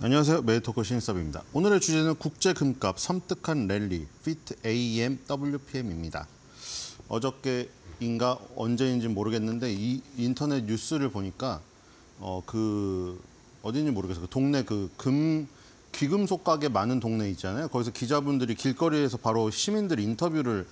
안녕하세요. 메이토커 신입섭입니다. 오늘의 주제는 국제 금값 섬뜩한 랠리 FIT AM WPM입니다. 어저께인가 언제인지 모르겠는데 이 인터넷 뉴스를 보니까 어 그 어딘지 모르겠어요. 그 동네 그금 귀금속 가게 많은 동네 있잖아요. 거기서 기자분들이 길거리에서 바로 시민들 인터뷰를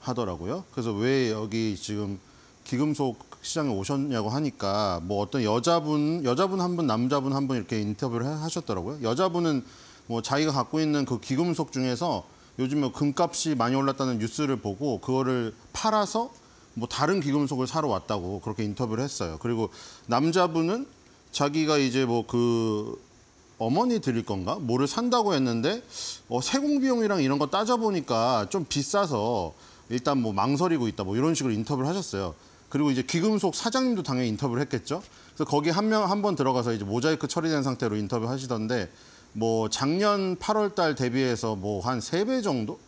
하더라고요. 그래서 왜 여기 지금 귀금속 시장에 오셨냐고 하니까 뭐 어떤 여자분 여자분 한 분 남자분 한 분 이렇게 인터뷰를 하셨더라고요. 여자분은 뭐 자기가 갖고 있는 그 귀금속 중에서 요즘에 뭐 금값이 많이 올랐다는 뉴스를 보고 그거를 팔아서 뭐 다른 귀금속을 사러 왔다고 그렇게 인터뷰를 했어요. 그리고 남자분은 자기가 이제 뭐 그 어머니 드릴 건가 뭐를 산다고 했는데 어, 세공 비용이랑 이런 거 따져 보니까 좀 비싸서 일단 뭐 망설이고 있다 뭐 이런 식으로 인터뷰를 하셨어요. 그리고 이제 귀금속 사장님도 당연히 인터뷰를 했겠죠. 그래서 거기 한 명 한 번 들어가서 이제 모자이크 처리된 상태로 인터뷰 하시던데 뭐 작년 8월 달 대비해서 뭐 한 세 배 정도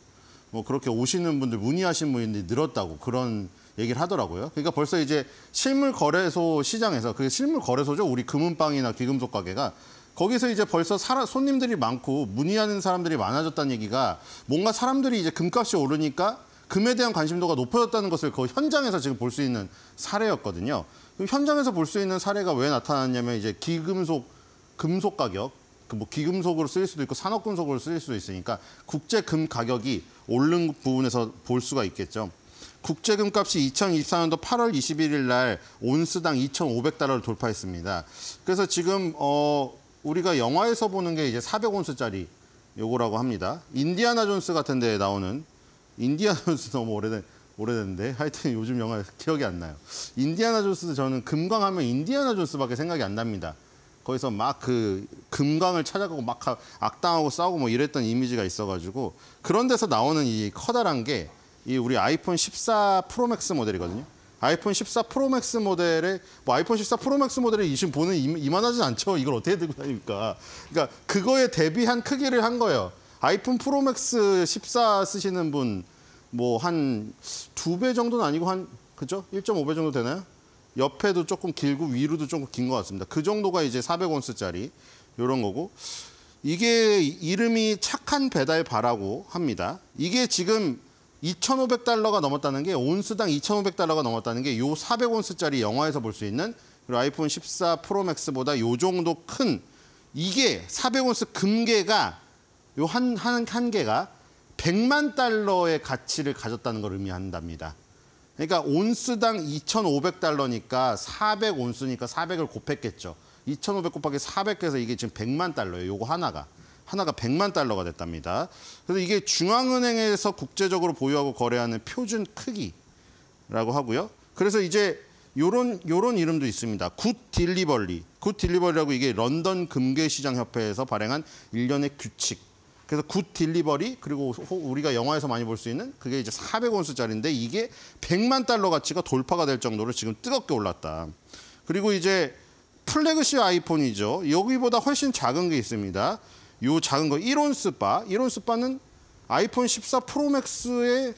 뭐 그렇게 오시는 분들 문의하신 분이 늘었다고 그런 얘기를 하더라고요. 그러니까 벌써 이제 실물 거래소 시장에서 그게 실물 거래소죠. 우리 금은방이나 귀금속 가게가 거기서 이제 벌써 사라 손님들이 많고 문의하는 사람들이 많아졌다는 얘기가 뭔가 사람들이 이제 금값이 오르니까 금에 대한 관심도가 높아졌다는 것을 그 현장에서 지금 볼 수 있는 사례였거든요. 현장에서 볼 수 있는 사례가 왜 나타났냐면 이제 기금속 금속 가격 그 뭐 기금속으로 쓰일 수도 있고 산업금속으로 쓰일 수도 있으니까 국제금 가격이 오른 부분에서 볼 수가 있겠죠. 국제금 값이 2024년도 8월 21일 날 온스당 2,500달러를 돌파했습니다. 그래서 지금 어 우리가 영화에서 보는 게 이제 400온스짜리 요거라고 합니다. 인디아나 존스 같은 데 나오는 인디아나 존스 너무 오래된 오래됐는데 하여튼 요즘 영화 기억이 안 나요. 인디아나 존스 저는 금광하면 인디아나 존스밖에 생각이 안 납니다. 거기서 막 그 금광을 찾아가고 막 악당하고 싸우고 뭐 이랬던 이미지가 있어가지고 그런 데서 나오는 이 커다란 게 이 우리 아이폰 14 프로맥스 모델이거든요. 아이폰 14 프로맥스 모델에 뭐 아이폰 14 프로맥스 모델이 에지 보는 이만하진 않죠. 이걸 어떻게 들고 다닙니까? 그러니까 그거에 대비한 크기를 한 거예요. 아이폰 프로맥스 14 쓰시는 분 뭐 한 두 배 정도는 아니고 한 그죠? 1.5배 정도 되나요? 옆에도 조금 길고 위로도 조금 긴 것 같습니다. 그 정도가 이제 400원스짜리 이런 거고 이게 이름이 착한 배달 바라고 합니다. 이게 지금 2,500달러가 넘었다는 게온수당 2,500달러가 넘었다는 게 요4 0 0원스짜리 영화에서 볼 수 있는 그리고 아이폰 14 프로맥스보다 요 정도 큰 이게 4 0 0원스 금괴가 요한한한 개가 100만 달러의 가치를 가졌다는 걸 의미한답니다. 그러니까 온스당 2,500달러니까 400온스니까 400을 곱했겠죠. 2,500 곱하기 400해서 이게 지금 100만 달러예요. 요거 하나가. 하나가 100만 달러가 됐답니다. 그래서 이게 중앙은행에서 국제적으로 보유하고 거래하는 표준 크기라고 하고요. 그래서 이제 요런 요런 이름도 있습니다. 굿 딜리버리. 굿 딜리버리라고 이게 런던 금괴시장 협회에서 발행한 일련의 규칙 그래서 굿 딜리버리 그리고 우리가 영화에서 많이 볼 수 있는 그게 이제 400원수짜리인데 이게 100만 달러 가치가 돌파가 될 정도로 지금 뜨겁게 올랐다. 그리고 이제 플래그십 아이폰이죠. 여기보다 훨씬 작은 게 있습니다. 요 작은 거 1온스 바. 1온스 바는 아이폰 14 프로맥스에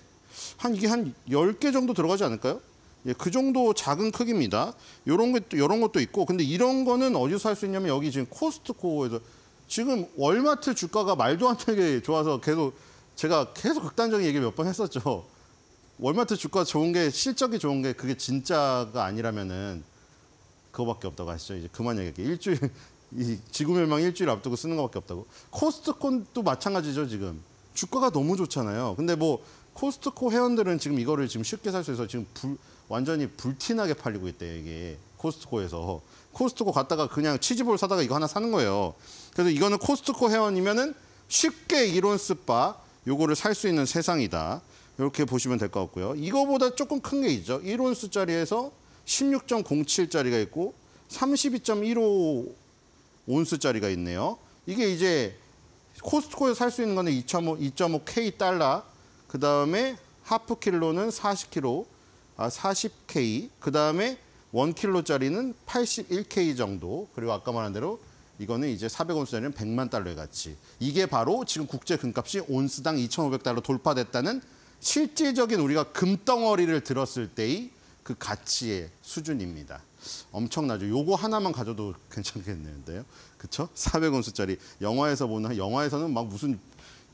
한 이게 한 10개 정도 들어가지 않을까요? 예, 그 정도 작은 크기입니다. 요런 것 요런 것도 있고 근데 이런 거는 어디서 할 수 있냐면 여기 지금 코스트코에서 지금 월마트 주가가 말도 안 되게 좋아서 계속 제가 계속 극단적인 얘기 몇 번 했었죠. 월마트 주가 좋은 게 실적이 좋은 게 그게 진짜가 아니라면은 그거밖에 없다고 하시죠. 이제 그만 얘기할게요. 일주일 이 지구멸망 일주일 앞두고 쓰는 것밖에 없다고. 코스트콘도 마찬가지죠 지금 주가가 너무 좋잖아요. 근데 뭐 코스트코 회원들은 지금 이거를 지금 쉽게 살 수 있어서 지금 불, 완전히 불티나게 팔리고 있대요 이게. 코스트코에서 코스트코 갔다가 그냥 치즈볼 사다가 이거 하나 사는 거예요. 그래서 이거는 코스트코 회원이면은 쉽게 이론스바 요거를 살 수 있는 세상이다. 이렇게 보시면 될 것 같고요. 이거보다 조금 큰 게 있죠. 1온스짜리에서 16.07짜리가 있고 32.15온스짜리가 있네요. 이게 이제 코스트코에서 살 수 있는 거는 2.5, 2.5K 달러, 그 다음에 하프 킬로는 40킬로, 아, 40K, 그 다음에 1킬로짜리는 81K 정도 그리고 아까 말한 대로 이거는 이제 400원짜리는 100만 달러의 가치. 이게 바로 지금 국제 금값이 온스당 2,500달러 돌파됐다는 실질적인 우리가 금덩어리를 들었을 때의 그 가치의 수준입니다. 엄청나죠. 요거 하나만 가져도 괜찮겠는데요. 그렇죠? 400원수짜리 영화에서 보는 영화에서는 막 무슨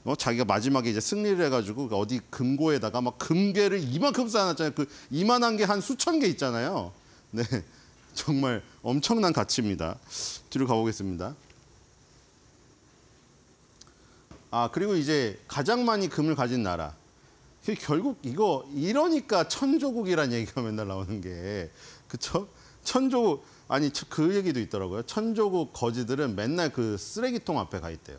뭐 자기가 마지막에 이제 승리를 해가지고 어디 금고에다가 막 금괴를 이만큼 쌓아놨잖아요. 그 이만한 게 한 수천 개 있잖아요. 네, 정말 엄청난 가치입니다. 뒤로 가보겠습니다. 아 그리고 이제 가장 많이 금을 가진 나라. 그 결국 이거 이러니까 천조국이라는 얘기가 맨날 나오는 게 그쵸? 천조국 아니 그 얘기도 있더라고요. 천조국 거지들은 맨날 그 쓰레기통 앞에 가 있대요.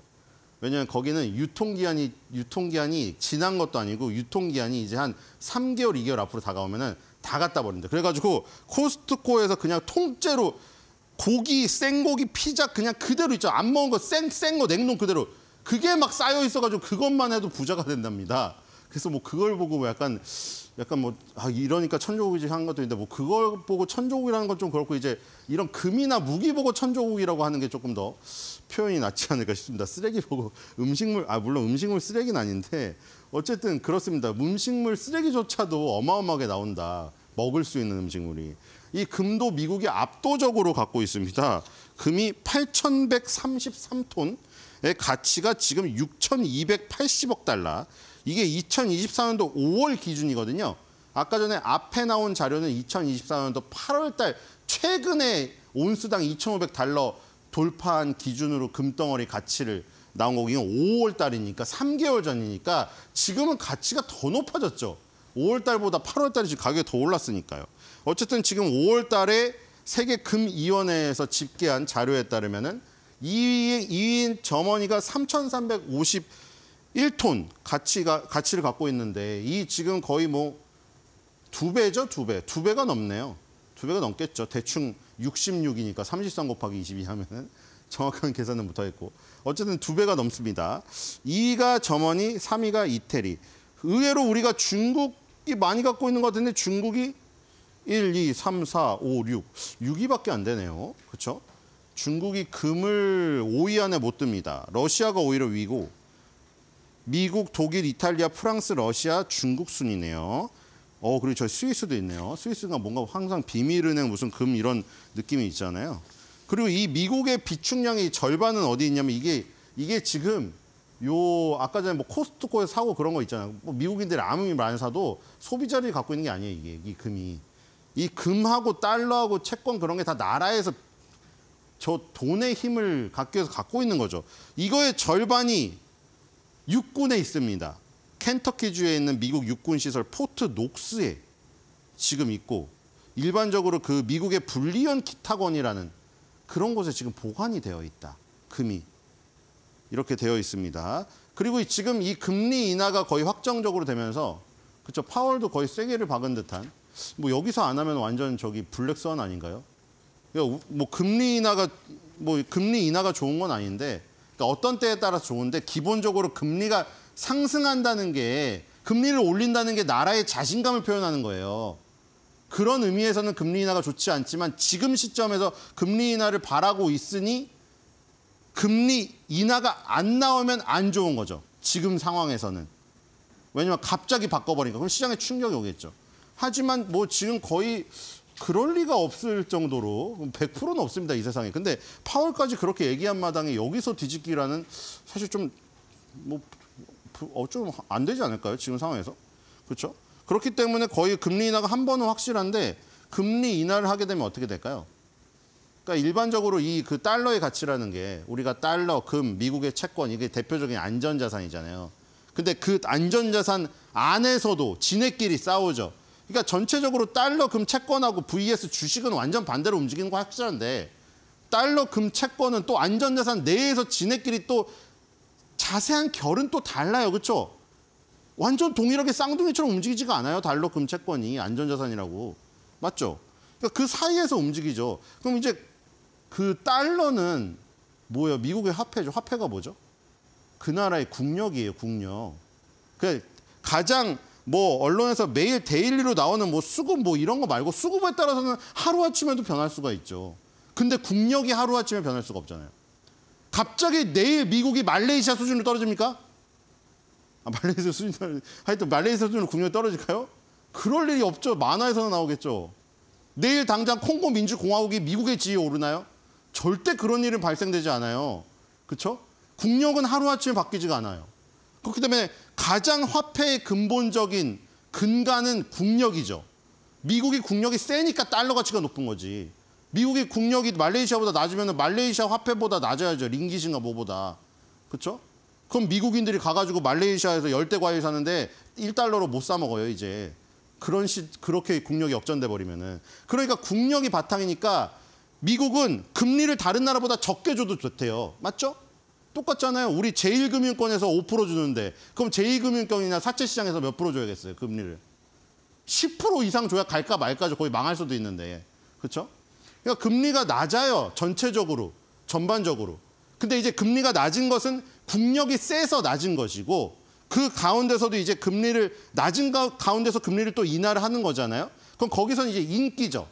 왜냐하면 거기는 유통기한이 유통기한이 지난 것도 아니고 유통기한이 이제 한 3개월, 2개월 앞으로 다가오면은 다 갖다 버린다. 그래가지고 코스트코에서 그냥 통째로 고기, 생고기, 피자 그냥 그대로 있죠. 안 먹은 거 생, 생거 냉동 그대로. 그게 막 쌓여 있어가지고 그것만 해도 부자가 된답니다. 그래서 뭐 그걸 보고 뭐 약간 약간 뭐 아, 이러니까 천조국이지 한 것도 있는데 뭐 그걸 보고 천조국이라는 건 좀 그렇고 이제 이런 금이나 무기 보고 천조국이라고 하는 게 조금 더 표현이 낫지 않을까 싶습니다. 쓰레기 보고 음식물 아 물론 음식물 쓰레기는 아닌데 어쨌든 그렇습니다. 음식물 쓰레기조차도 어마어마하게 나온다. 먹을 수 있는 음식물이. 이 금도 미국이 압도적으로 갖고 있습니다. 금이 8,133톤의 가치가 지금 6,280억 달러. 이게 2024년도 5월 기준이거든요. 아까 전에 앞에 나온 자료는 2024년도 8월 달 최근에 온수당 2,500달러 돌파한 기준으로 금덩어리 가치를 나온 곡이 5월 달이니까 3개월 전이니까 지금은 가치가 더 높아졌죠. 5월 달보다 8월 달이 지금 가격이 더 올랐으니까요. 어쨌든 지금 5월 달에 세계 금위원회에서 집계한 자료에 따르면은 2위, 인 점원이가 3,351톤 가치가 가치를 갖고 있는데 이 지금 거의 뭐 두 배죠, 두 배. 두 배가 넘네요. 두 배가 넘겠죠. 대충 66이니까 33 곱하기 22 하면은 정확한 계산은 못 하겠고 어쨌든 두 배가 넘습니다. 2위가 점원이, 3위가 이태리. 의외로 우리가 중국이 많이 갖고 있는 것 같은데 중국이 1, 2, 3, 4, 5, 6. 6위밖에 안 되네요. 그렇죠? 중국이 금을 5위 안에 못 듭니다. 러시아가 오히려 위고 미국, 독일, 이탈리아, 프랑스, 러시아, 중국 순이네요. 어 그리고 저 스위스도 있네요. 스위스가 뭔가 항상 비밀은행 무슨 금 이런 느낌이 있잖아요. 그리고 이 미국의 비축량의 절반은 어디 있냐면 이게 이게 지금 요 아까 전에 뭐 코스트코에 사고 그런 거 있잖아요. 뭐 미국인들이 아무리 많이 사도 소비자를 갖고 있는 게 아니에요. 이게 이 금이 이 금하고 달러하고 채권 그런 게 다 나라에서 저 돈의 힘을 갖기 위해서 갖고 있는 거죠. 이거의 절반이 육군에 있습니다. 켄터키주에 있는 미국 육군 시설 포트 녹스에 지금 있고 일반적으로 그 미국의 불리언 기타건이라는 그런 곳에 지금 보관이 되어 있다. 금이. 이렇게 되어 있습니다. 그리고 지금 이 금리 인하가 거의 확정적으로 되면서 그렇죠. 파월도 거의 세기를 박은 듯한 뭐 여기서 안 하면 완전 저기 블랙스완 아닌가요? 그러니까 뭐 금리 인하가 뭐 금리 인하가 좋은 건 아닌데 그러니까 어떤 때에 따라 좋은데 기본적으로 금리가 상승한다는 게 금리를 올린다는 게 나라의 자신감을 표현하는 거예요. 그런 의미에서는 금리 인하가 좋지 않지만 지금 시점에서 금리 인하를 바라고 있으니 금리 인하가 안 나오면 안 좋은 거죠. 지금 상황에서는. 왜냐면 갑자기 바꿔버리니까. 그럼 시장에 충격이 오겠죠. 하지만 뭐 지금 거의 그럴 리가 없을 정도로 100%는 없습니다. 이 세상에. 근데 파월까지 그렇게 얘기한 마당에 여기서 뒤집기라는 사실 좀 뭐 어쩌면 안 되지 않을까요? 지금 상황에서. 그렇죠? 그렇기 때문에 거의 금리 인하가 한 번은 확실한데 금리 인하를 하게 되면 어떻게 될까요? 그러니까 일반적으로 이 그 달러의 가치라는 게 우리가 달러, 금, 미국의 채권 이게 대표적인 안전자산이잖아요. 근데 그 안전자산 안에서도 지네끼리 싸우죠. 그러니까 전체적으로 달러, 금, 채권하고 VS 주식은 완전 반대로 움직이는 거 확실한데 달러, 금, 채권은 또 안전자산 내에서 지네끼리 또 자세한 결은 또 달라요. 그렇죠? 완전 동일하게 쌍둥이처럼 움직이지가 않아요. 달러 금 채권이 안전자산이라고. 맞죠? 그러니까 그 사이에서 움직이죠. 그럼 이제 그 달러는 뭐예요? 미국의 화폐죠. 화폐가 뭐죠? 그 나라의 국력이에요. 국력. 그 가장 뭐 언론에서 매일 데일리로 나오는 뭐 수급 뭐 이런 거 말고 수급에 따라서는 하루아침에도 변할 수가 있죠. 근데 국력이 하루아침에 변할 수가 없잖아요. 갑자기 내일 미국이 말레이시아 수준으로 떨어집니까? 아, 말레이시아 수준이 하여튼 말레이시 수준으로 국력이 떨어질까요? 그럴 일이 없죠. 만화에서는 나오겠죠. 내일 당장 콩고 민주공화국이 미국의 지위에 오르나요? 절대 그런 일은 발생되지 않아요. 그렇죠? 국력은 하루아침에 바뀌지가 않아요. 그렇기 때문에 가장 화폐의 근본적인 근간은 국력이죠. 미국이 국력이 세니까 달러 가치가 높은 거지. 미국이 국력이 말레이시아보다 낮으면 말레이시아 화폐보다 낮아야죠. 링깃인가 뭐보다. 그렇죠? 그럼 미국인들이 가가지고 말레이시아에서 열대 과일 사는데 1달러로 못 사 먹어요 이제. 그런 시 그렇게 국력이 역전돼 버리면은 그러니까 국력이 바탕이니까 미국은 금리를 다른 나라보다 적게 줘도 좋대요. 맞죠? 똑같잖아요. 우리 제1금융권에서 5% 주는데 그럼 제2금융권이나 사채시장에서 몇 프로 줘야겠어요, 금리를? 10% 이상 줘야 갈까 말까죠. 거의 망할 수도 있는데. 그렇죠? 그러니까 금리가 낮아요, 전체적으로, 전반적으로. 근데 이제 금리가 낮은 것은 국력이 세서 낮은 것이고 그 가운데서도 이제 금리를 낮은 가운데서 금리를 또 인하를 하는 거잖아요. 그럼 거기서는 이제 인기죠.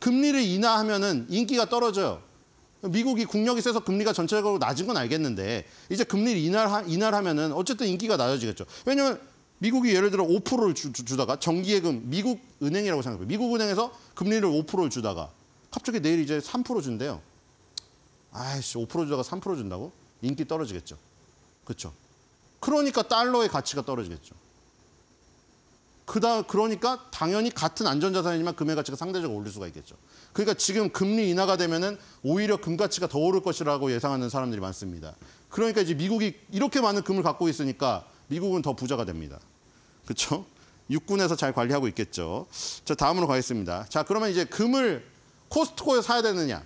금리를 인하하면은 인기가 떨어져요. 미국이 국력이 세서 금리가 전체적으로 낮은 건 알겠는데 이제 금리를 인하를, 인하를 하면은 어쨌든 인기가 낮아지겠죠. 왜냐면 미국이 예를 들어 5%를 주, 주다가 정기예금 미국 은행이라고 생각해요. 미국 은행에서 금리를 5%를 주다가 갑자기 내일 이제 3% 준대요. 아이씨 5% 주다가 3% 준다고? 인기 떨어지겠죠. 그렇죠. 그러니까 달러의 가치가 떨어지겠죠. 그다 그러니까 당연히 같은 안전자산이지만 금의 가치가 상대적으로 올릴 수가 있겠죠. 그러니까 지금 금리 인하가 되면은 오히려 금 가치가 더 오를 것이라고 예상하는 사람들이 많습니다. 그러니까 이제 미국이 이렇게 많은 금을 갖고 있으니까 미국은 더 부자가 됩니다. 그렇죠? 육군에서 잘 관리하고 있겠죠. 자 다음으로 가겠습니다. 자 그러면 이제 금을 코스트코에 사야 되느냐?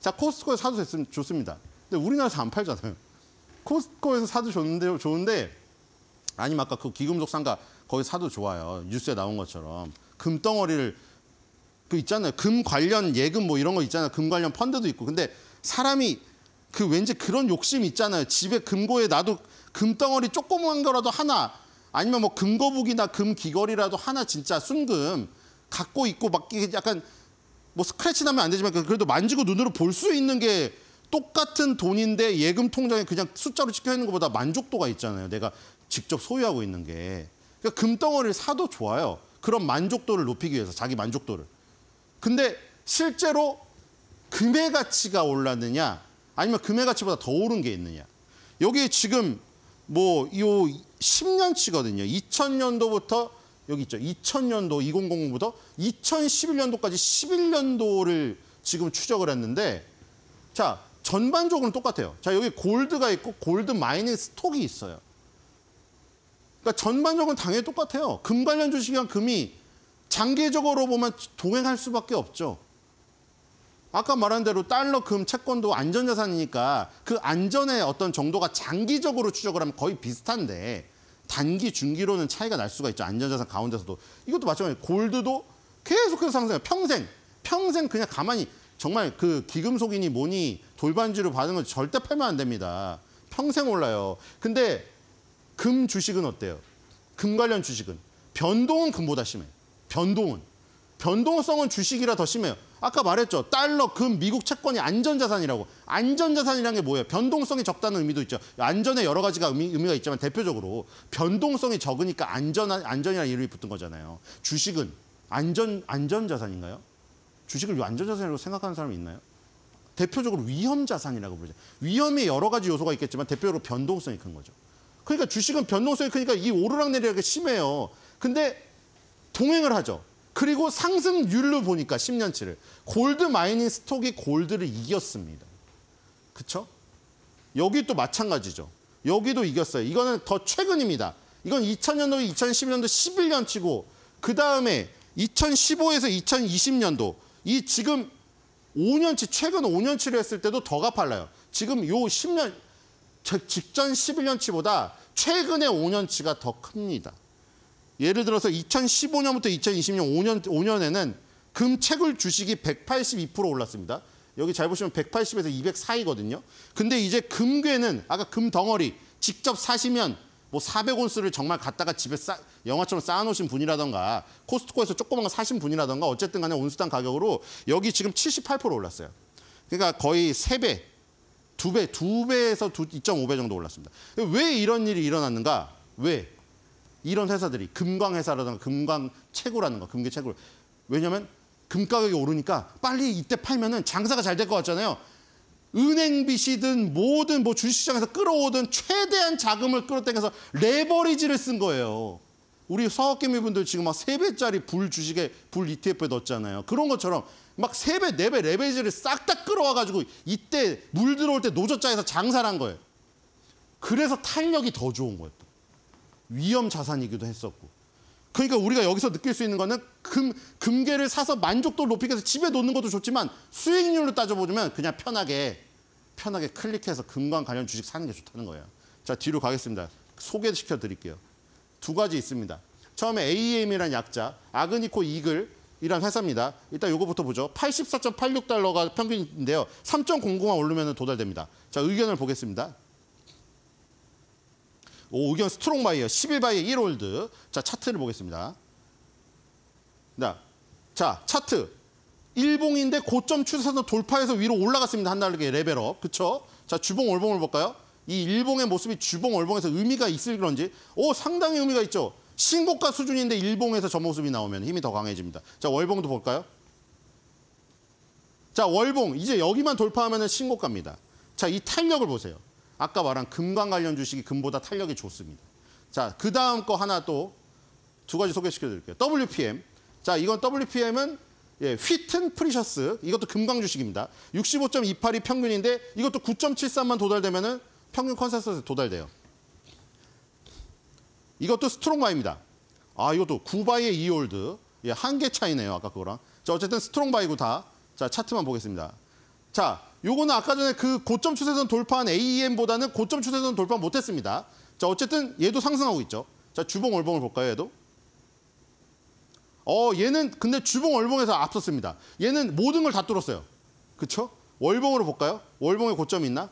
자 코스트코에 사도 됐으면 좋습니다. 근데 우리나라에서 안 팔잖아요. 코스트코에서 사도 좋은데, 좋은데 아니면 아까 그 기금속 상가 거기 사도 좋아요. 뉴스에 나온 것처럼. 금덩어리를 그 있잖아요. 금 관련 예금 뭐 이런 거 있잖아요. 금 관련 펀드도 있고. 근데 사람이 그 왠지 그런 욕심 있잖아요. 집에 금고에 나도 금덩어리 조그만 거라도 하나 아니면 뭐 금거북이나 금귀걸이라도 하나 진짜 순금 갖고 있고 막 약간 뭐 스크래치 나면 안 되지만 그래도 만지고 눈으로 볼 수 있는 게 똑같은 돈인데 예금 통장에 그냥 숫자로 찍혀 있는 것보다 만족도가 있잖아요. 내가 직접 소유하고 있는 게. 그러니까 금덩어리를 사도 좋아요. 그런 만족도를 높이기 위해서 자기 만족도를. 근데 실제로 금의 가치가 올랐느냐 아니면 금의 가치보다 더 오른 게 있느냐. 여기 지금 뭐요 10년치거든요. 2000년도부터 여기 있죠. 2000년도 2000부터 2011년도까지 11년도를 지금 추적을 했는데 자, 전반적으로는 똑같아요. 자, 여기 골드가 있고 골드 마이닝 스톡이 있어요. 그러니까 전반적으로 당연히 똑같아요. 금 관련 주식이랑 금이 장기적으로 보면 동행할 수밖에 없죠. 아까 말한 대로 달러, 금, 채권도 안전자산이니까 그 안전의 어떤 정도가 장기적으로 추적을 하면 거의 비슷한데 단기, 중기로는 차이가 날 수가 있죠. 안전자산 가운데서도. 이것도 마찬가지예요. 골드도 계속해서 상승해요. 평생, 평생 그냥 가만히 정말 그 기금속이니 뭐니 돌반지로 받은 건 절대 팔면 안 됩니다. 평생 올라요. 근데 금 주식은 어때요? 금 관련 주식은 변동은 금보다 심해요. 변동은. 변동성은 주식이라 더 심해요. 아까 말했죠. 달러, 금, 미국 채권이 안전자산이라고. 안전자산이란 게 뭐예요? 변동성이 적다는 의미도 있죠. 안전에 여러 가지가 의미, 의미가 있지만 대표적으로 변동성이 적으니까 안전, 안전이라는 이름이 붙은 거잖아요. 주식은 안전, 안전자산인가요? 주식을 안전자산이라고 생각하는 사람이 있나요? 대표적으로 위험 자산이라고 부르죠. 위험이 여러 가지 요소가 있겠지만 대표적으로 변동성이 큰 거죠. 그러니까 주식은 변동성이 크니까 이 오르락내리락이 심해요. 근데 동행을 하죠. 그리고 상승률로 보니까 10년치를 골드 마이닝 스톡이 골드를 이겼습니다. 그렇죠? 여기 도 마찬가지죠. 여기도 이겼어요. 이거는 더 최근입니다. 이건 2000년도, 2011년도 11년치고 그 다음에 2015에서 2020년도 이 지금 5년치, 최근 5년치를 했을 때도 더 가팔라요. 지금 요 10년, 직전 11년치보다 최근의 5년치가 더 큽니다. 예를 들어서 2015년부터 2020년 5년, 5년에는 금채굴 주식이 182% 올랐습니다. 여기 잘 보시면 180에서 204이거든요. 근데 이제 금괴는 아까 금 덩어리 직접 사시면 뭐 400온스를 정말 갖다가 집에 싸, 영화처럼 쌓아놓으신 분이라던가 코스트코에서 조그만 거 사신 분이라던가 어쨌든 간에 온수당 가격으로 여기 지금 78% 올랐어요. 그러니까 거의 세배 두배 두배에서 2.5배 정도 올랐습니다. 왜 이런 일이 일어났는가? 왜? 이런 회사들이 금광회사라던가 금광 채굴하는 거, 금괴 채굴. 왜냐면 금 가격이 오르니까 빨리 이때 팔면은 장사가 잘 될 것 같잖아요. 은행빚이든 모든 뭐 주식시장에서 끌어오든 최대한 자금을 끌어당겨서 레버리지를 쓴 거예요. 우리 사업개미분들 지금 막 세배짜리불 주식에 불 ETF에 넣었잖아요. 그런 것처럼 막세배4배 레버리지를 싹 다 끌어와가지고 이때 물 들어올 때 노조자에서 장사를 한 거예요. 그래서 탄력이 더 좋은 거예요. 위험 자산이기도 했었고. 그러니까 우리가 여기서 느낄 수 있는 거는 금, 금괴를 사서 만족도를 높이기 위해서 집에 놓는 것도 좋지만 수익률로 따져보면 그냥 편하게 편하게 클릭해서 금관 관련 주식 사는 게 좋다는 거예요. 자, 뒤로 가겠습니다. 소개시켜 드릴게요. 두 가지 있습니다. 처음에 AM이라는 약자, 아그니코 이글, 이란 회사입니다. 일단 요거부터 보죠. 84.86달러가 평균인데요. 3.00만 오르면 도달됩니다. 자, 의견을 보겠습니다. 오, 의견 스트롱바이어 11바이에 1홀드. 자, 차트를 보겠습니다. 자, 자 차트. 1봉인데 고점 추세선 돌파해서 위로 올라갔습니다. 한달르게 레벨업. 그쵸? 자, 주봉 월봉을 볼까요? 이1봉의 모습이 주봉 월봉에서 의미가 있을 그런지 오 상당히 의미가 있죠. 신고가 수준인데 1봉에서저 모습이 나오면 힘이 더 강해집니다. 자, 월봉도 볼까요? 자, 월봉 이제 여기만 돌파하면 신고가입니다. 자, 이 탄력을 보세요. 아까 말한 금관 관련 주식이 금보다 탄력이 좋습니다. 자, 그 다음 거 하나 또 두 가지 소개시켜 드릴게요. WPM. 자, 이건 WPM은 예, 휘튼 프리셔스. 이것도 금광 주식입니다. 65.28이 평균인데 이것도 9.73만 도달되면은 평균 컨센서스에 도달돼요. 이것도 스트롱바이입니다. 아, 이것도 9바이의 이올드. 예, 한개 차이네요. 아까 그거랑. 자, 어쨌든 스트롱바이고 다. 자, 차트만 보겠습니다. 자, 요거는 아까 전에 그 고점 추세선 돌파한 AEM보다는 고점 추세선 돌파 못했습니다. 자, 어쨌든 얘도 상승하고 있죠. 자, 주봉 월봉을 볼까요, 얘도? 어, 얘는 근데 주봉 월봉에서 앞섰습니다. 얘는 모든 걸 다 뚫었어요. 그쵸? 월봉으로 볼까요? 월봉에 고점이 있나?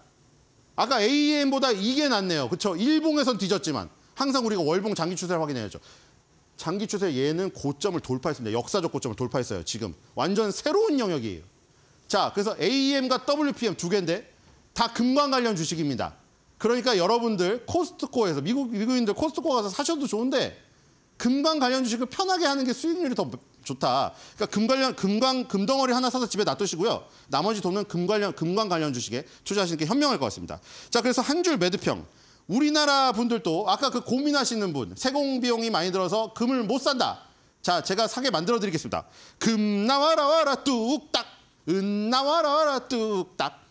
아까 AEM보다 이게 낫네요. 그쵸? 1봉에선 뒤졌지만 항상 우리가 월봉 장기 추세를 확인해야죠. 장기 추세 얘는 고점을 돌파했습니다. 역사적 고점을 돌파했어요, 지금. 완전 새로운 영역이에요. 자, 그래서 AEM과 WPM 두 개인데 다 금관 관련 주식입니다. 그러니까 여러분들 코스트코에서 미국 미국인들 코스트코 가서 사셔도 좋은데 금관 관련 주식을 편하게 하는 게 수익률이 더 좋다. 그러니까 금 관련 금관 금덩어리 하나 사서 집에 놔두시고요. 나머지 돈은 금 관련 금관 관련 주식에 투자하시는 게 현명할 것 같습니다. 자, 그래서 한 줄 매드평. 우리나라 분들도 아까 그 고민하시는 분 세공 비용이 많이 들어서 금을 못 산다. 자, 제가 사게 만들어 드리겠습니다. 금 나와라 와라 뚝딱 은나와라라 뚝딱